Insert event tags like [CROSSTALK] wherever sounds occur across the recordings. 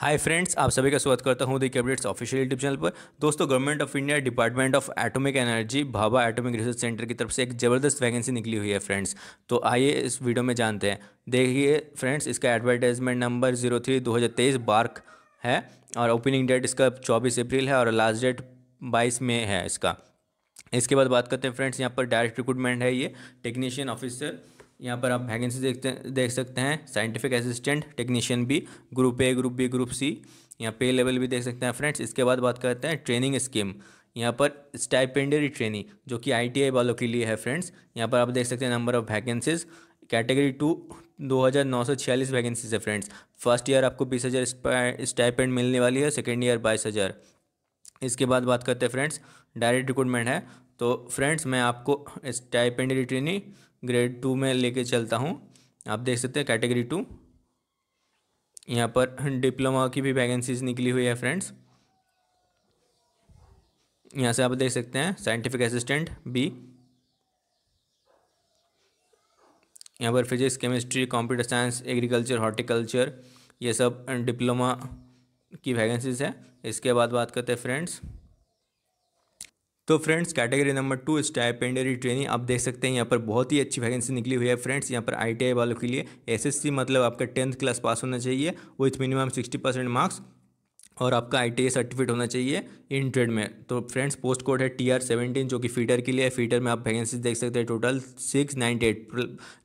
hi friends आप सभी का स्वागत करता हूं the updates official YouTube channel पर दोस्तों government of India department of atomic energy Bhabha atomic research centre की तरफ से एक ज़बरदस्त वैकेंसी निकली हुई है फ्रेंड्स तो आइए इस वीडियो में जानते हैं देखिए फ्रेंड्स इसका एडवर्टाइजमेंट नंबर जीरो थ्री दो हज़ार तेईस बार्क है और ओपनिंग डेट इसका चौबीस अप्रैल है और लास्ट डेट बाईस मई है इसका इसके बाद बात करते हैं फ्रेंड्स यहाँ पर डायरेक्ट रिक्रूटमेंट है ये टेक्नीशियन ऑफिसर यहाँ पर आप वैकेंसी देखते देख सकते हैं साइंटिफिक असिस्टेंट टेक्नीशियन भी group A group B group C यहाँ पे लेवल भी देख सकते हैं फ्रेंड्स इसके बाद बात करते हैं ट्रेनिंग स्कीम यहाँ पर स्टाइपेंडरी ट्रेनिंग जो कि आईटीआई वालों के लिए है फ्रेंड्स यहाँ पर आप देख सकते हैं number of vacancies category two दो हज़ार नौ सौ छियालीस वैकेंसीज है फ्रेंड्स फर्स्ट ईयर आपको बीस हज़ार स्टाइपेंड मिलने वाली है सेकेंड ईयर बाईस हज़ार इसके बाद बात करते हैं फ्रेंड्स डायरेक्ट रिक्रूटमेंट है तो फ्रेंड्स मैं आपको स्टाइपेंडरी ट्रेनिंग ग्रेड टू में लेके चलता हूँ आप देख सकते हैं कैटेगरी टू यहाँ पर डिप्लोमा की भी वैकेंसीज निकली हुई है फ्रेंड्स यहाँ से आप देख सकते हैं साइंटिफिक असिस्टेंट बी यहाँ पर physics chemistry computer science agriculture horticulture ये सब डिप्लोमा की वैकेंसीज है इसके बाद बात करते हैं फ्रेंड्स तो friends category number two stipendiary training आप देख सकते हैं यहाँ पर बहुत ही अच्छी वैकेंसी निकली हुई है फ्रेंड्स यहाँ पर आईटीआई वालों के लिए एसएससी मतलब आपका टेंथ क्लास पास होना चाहिए with minimum sixty percent marks और आपका आई सर्टिफिकेट होना चाहिए इन ट्रेड में तो फ्रेंड्स पोस्ट कोड है टी आर सेवेंटीन जो कि फीटर के लिए फीटर में आप वैकेंसीज देख सकते हैं टोटल सिक्स नाइन्टी एट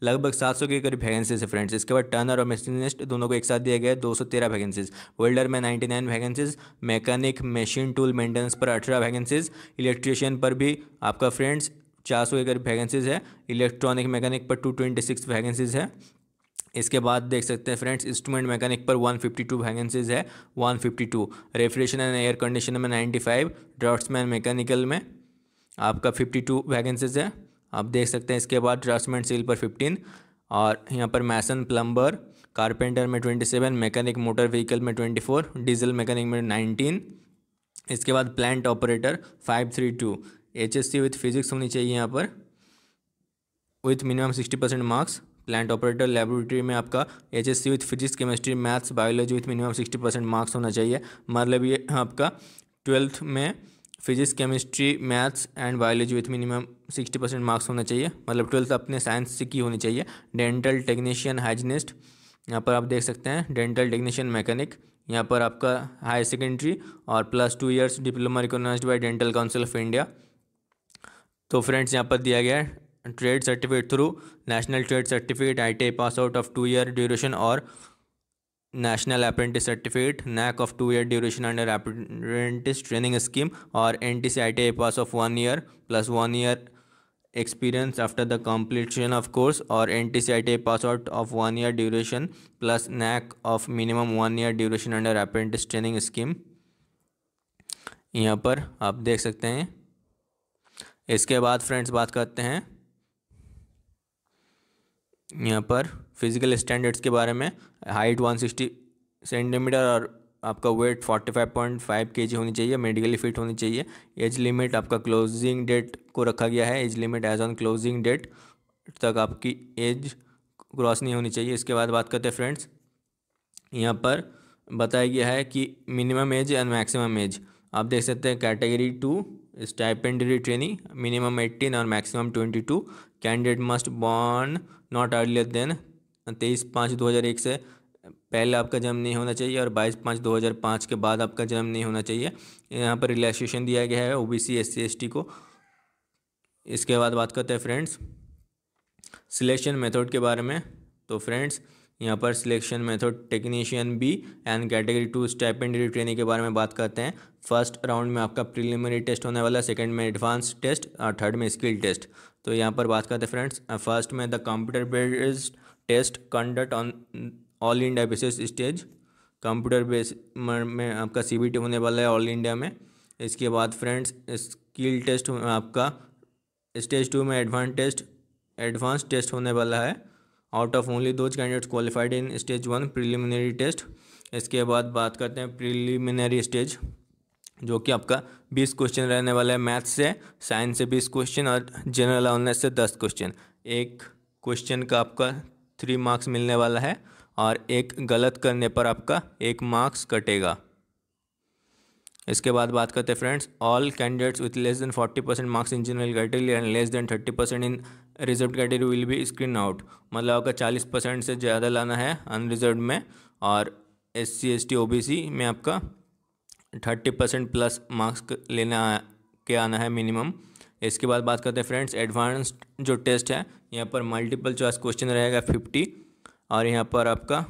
लगभग सात सौ के करीब वैकेंसीज है फ्रेंड्स इसके बाद टर्नर और मशीनिस्ट दोनों को एक साथ दिया गया है दो सौ तेरह वैकेंसीज वेल्डर में ninety nine vacancies mechanic machine tool maintenance पर अठारह वैकेंसीज इलेक्ट्रिशियन पर भी आपका फ्रेंड्स चार सौ के करीब वैकेंसीज है इलेक्ट्रॉनिक मैकेनिक पर टू ट्वेंटी सिक्स वैकेंसीज है इसके बाद देख सकते हैं फ्रेंड्स इंस्ट्रूमेंट मैकेनिक पर 152 फिफ्टी टू वैकेंसीज है 152 fifty two refrigeration and air conditioner में 95 फाइव ड्राफ्ट्समैन मैकेनिकल में आपका 52 टू वैकेंसीज है आप देख सकते हैं इसके बाद ड्राफ्ट्समैन सील पर 15 और यहाँ पर मैसन प्लम्बर कारपेंटर में 27 मैकेनिक मोटर व्हीकल में 24 डीजल मैकेनिक में नाइनटीन इसके बाद plant operator five three two H S C with physics होनी चाहिए यहाँ पर with minimum sixty percent marks plant operator laboratory में आपका H S C with physics chemistry maths biology with minimum sixty percent marks होना चाहिए मतलब ये आपका ट्वेल्थ में physics chemistry maths and biology with minimum sixty percent marks होना चाहिए मतलब ट्वेल्थ अपने साइंस से की होनी चाहिए डेंटल टेक्नीशियन हाइजनिस्ट यहाँ पर आप देख सकते हैं डेंटल टेक्नीशियन मैकेनिक यहाँ पर आपका हायर सेकेंडरी और plus two years diploma recognise by dental council of India तो फ्रेंड्स यहाँ पर दिया गया है trade certificate through national trade certificate I ITI pass out of two year duration और national apprentice certificate NAC of two year duration under apprentice training scheme और N T C I T pass of one year plus one year experience after the completion of course और N T T C I pass out of one year duration plus NAC of minimum one year duration under apprentice training scheme यहाँ पर आप देख सकते हैं इसके बाद friends बात करते हैं यहाँ पर फिज़िकल स्टैंडर्ड्स के बारे में हाइट वन सिक्सटी सेंटीमीटर और आपका weight forty five five point K G होनी चाहिए मेडिकली फिट होनी चाहिए एज लिमिट आपका क्लोजिंग डेट को रखा गया है age limit age on closing date तक आपकी एज क्रॉस नहीं होनी चाहिए इसके बाद बात करते हैं फ्रेंड्स यहाँ पर बताया गया है कि minimum age and maximum age आप देख सकते हैं category two stipendiary trainee minimum eighteen और maximum twenty two candidate must born not earlier than तेईस पाँच दो हज़ार एक से पहले आपका जन्म नहीं होना चाहिए और बाईस पाँच दो हज़ार पाँच के बाद आपका जन्म नहीं होना चाहिए यहाँ पर रिलैक्सेशन दिया गया है O B C S C S T को इसके बाद बात करते हैं फ्रेंड्स सिलेक्शन मेथड के बारे में तो फ्रेंड्स यहाँ पर selection method technician B and category two step and training के बारे में बात करते हैं फर्स्ट राउंड में आपका प्रिलिमिनरी टेस्ट होने वाला है सेकेंड में एडवांस टेस्ट और थर्ड में स्किल टेस्ट तो यहाँ पर बात करते हैं फ्रेंड्स फर्स्ट में the computer based test conduct on all India basis stage computer base में आपका सी होने वाला है ऑल इंडिया में इसके बाद फ्रेंड्स स्किल टेस्ट आपका स्टेज टू में एडवांस टेस्ट एडवांस टेस्ट होने वाला है out of only those candidates qualified in stage one preliminary test इसके बाद बात करते हैं प्रिलिमिनरी स्टेज जो कि आपका बीस क्वेश्चन रहने वाला है मैथ्स से साइंस से बीस क्वेश्चन और जनरल अवेयरनेस से दस क्वेश्चन एक क्वेश्चन का आपका थ्री मार्क्स मिलने वाला है और एक गलत करने पर आपका एक मार्क्स कटेगा इसके बाद बात करते हैं friends all candidates with less than forty percent marks in general category and less than thirty percent in reserve category will be screen out मतलब आपका चालीस परसेंट से ज़्यादा लाना है अनरिजर्व में और S C S T O B C में आपका थर्टी परसेंट प्लस मार्क्स लेना के आना है मिनिमम इसके बाद बात करते हैं फ्रेंड्स एडवांस जो टेस्ट है यहाँ पर मल्टीपल चॉइस क्वेश्चन रहेगा फिफ्टी और यहाँ पर आपका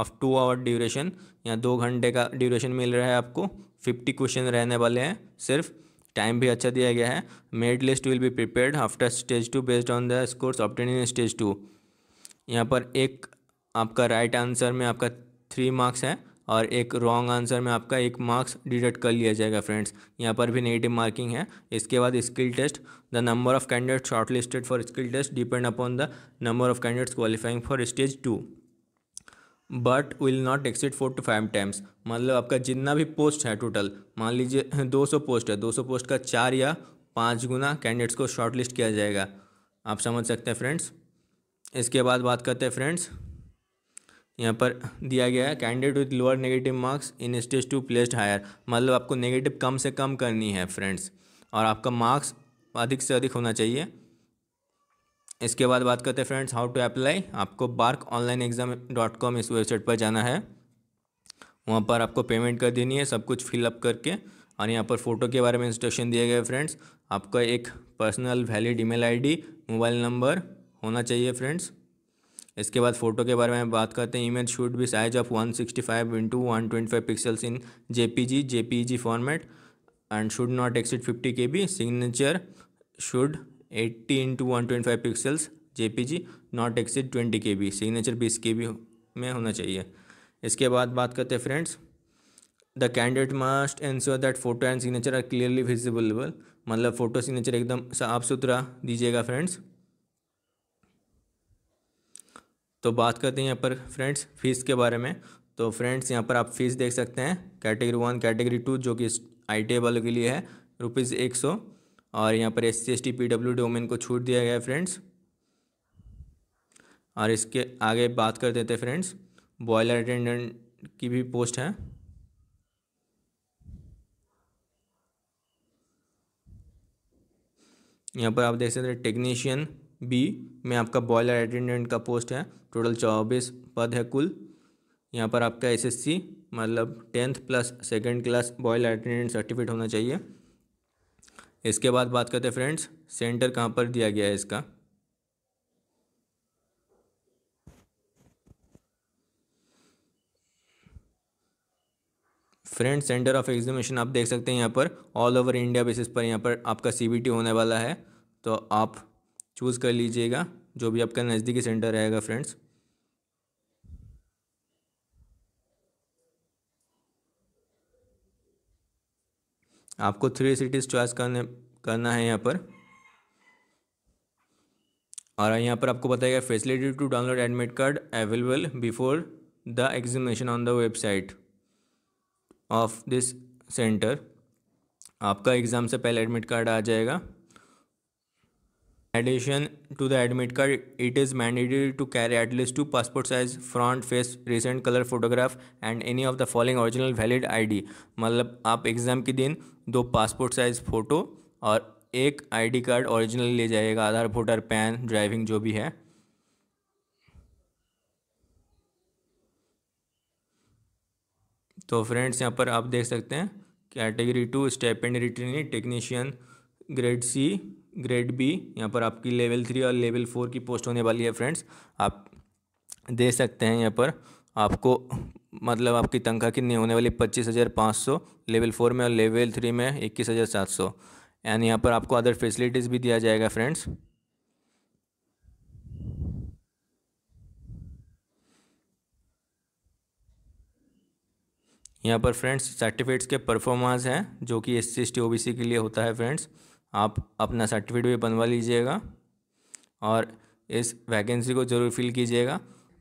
ऑफ टू आवर ड्यूरेशन यहाँ दो घंटे का ड्यूरेशन मिल रहा है आपको फिफ्टी क्वेश्चन रहने वाले हैं सिर्फ टाइम भी अच्छा दिया गया है merit list will be prepared after stage two based on the scores obtain in stage two यहाँ पर एक आपका राइट right आंसर में आपका थ्री मार्क्स है और एक रॉन्ग आंसर में आपका एक मार्क्स डिडक्ट कर लिया जाएगा फ्रेंड्स यहाँ पर भी नेगेटिव मार्किंग है इसके बाद skill test the number of candidates short listed for skill test depend upon the number of candidates qualifying for stage two but will not exceed four to five times मतलब आपका जितना भी post है total मान लीजिए 200 [LAUGHS] post है 200 post का चार या पाँच गुना कैंडिडेट्स को शॉर्टलिस्ट किया जाएगा आप समझ सकते हैं फ्रेंड्स इसके बाद बात करते हैं फ्रेंड्स यहाँ पर दिया गया है candidate with lower negative marks in stage two placed higher मतलब आपको नेगेटिव कम से कम करनी है फ्रेंड्स और आपका मार्क्स अधिक से अधिक होना चाहिए इसके बाद बात करते हैं फ्रेंड्स हाउ टू अप्लाई आपको BARC online exam dot com इस वेबसाइट पर जाना है वहाँ पर आपको पेमेंट कर देनी है सब कुछ फिलअप करके और यहाँ पर फ़ोटो के बारे में इंस्ट्रक्शन दिए गए फ्रेंड्स आपका एक personal valid email ID mobile number होना चाहिए फ्रेंड्स इसके बाद फ़ोटो के बारे में बात करते हैं image should be size of one sixty five into one twenty five pixels in J P G J P G format and should not exceed fifty K B signature should eighty into one twenty five pixels J not exceed twenty K B signature बीस K B में होना चाहिए इसके बाद बात करते हैं friends the candidate must ensure that photo and signature are clearly visible मतलब फोटो सिग्नेचर एकदम साफ सुथरा दीजिएगा फ्रेंड्स तो बात करते हैं यहाँ पर फ्रेंड्स फीस के बारे में तो फ्रेंड्स यहाँ पर आप फीस देख सकते हैं कैटेगरी वन कैटेगरी टू जो कि आई वालों के लिए है रुपीज़ एक सौ और यहाँ पर S C S T P W domain को छूट दिया गया है फ्रेंड्स और इसके आगे बात कर देते हैं फ्रेंड्स बॉयलर अटेंडेंट की भी पोस्ट है यहाँ पर आप देख सकते हैं टेक्नीशियन बी में आपका बॉयलर अटेंडेंट का पोस्ट है टोटल चौबीस पद है कुल यहाँ पर आपका एसएससी मतलब tenth plus second class boiler attendant certificate होना चाहिए इसके बाद बात करते हैं फ्रेंड्स सेंटर कहाँ पर दिया गया है इसका फ्रेंड सेंटर ऑफ एग्जामिनेशन आप देख सकते हैं यहाँ पर ऑल ओवर इंडिया बेसिस पर यहाँ पर आपका सी होने वाला है तो आप चूज़ कर लीजिएगा जो भी आपका नज़दीकी सेंटर रहेगा फ्रेंड्स आपको थ्री सिटीज़ चॉइस करने करना है यहाँ पर और यहाँ पर आपको बताएगा facility to download admit card available before the examination on the website of this centre आपका एग्ज़ाम से पहले एडमिट कार्ड आ जाएगा addition to the admit card it is mandated to carry at least two passport size front face recent colour photograph and any of the following original valid ID मतलब आप exam के दिन दो passport size photo और एक ID card original ले जाइएगा आधार voter pan driving जो भी है तो फ्रेंड्स यहाँ पर आप देख सकते हैं कैटेगरी टू एंड रिटर्नी technician grade C grade B यहाँ पर आपकी लेवल थ्री और लेवल फोर की पोस्ट होने वाली है फ्रेंड्स आप दे सकते हैं यहाँ पर आपको मतलब आपकी तनख्वाह कितनी होने वाली पच्चीस हज़ार पाँच सौ लेवल फोर में और लेवल थ्री में इक्कीस हज़ार सात सौ एंड यहाँ पर आपको अदर फैसिलिटीज़ भी दिया जाएगा फ्रेंड्स यहाँ पर फ्रेंड्स सर्टिफिकेट्स के परफॉर्मेंस हैं जो कि S C S T O B C के लिए होता है फ्रेंड्स आप अपना सर्टिफिकेट भी बनवा लीजिएगा और इस वैकेंसी को ज़रूर फिल कीजिएगा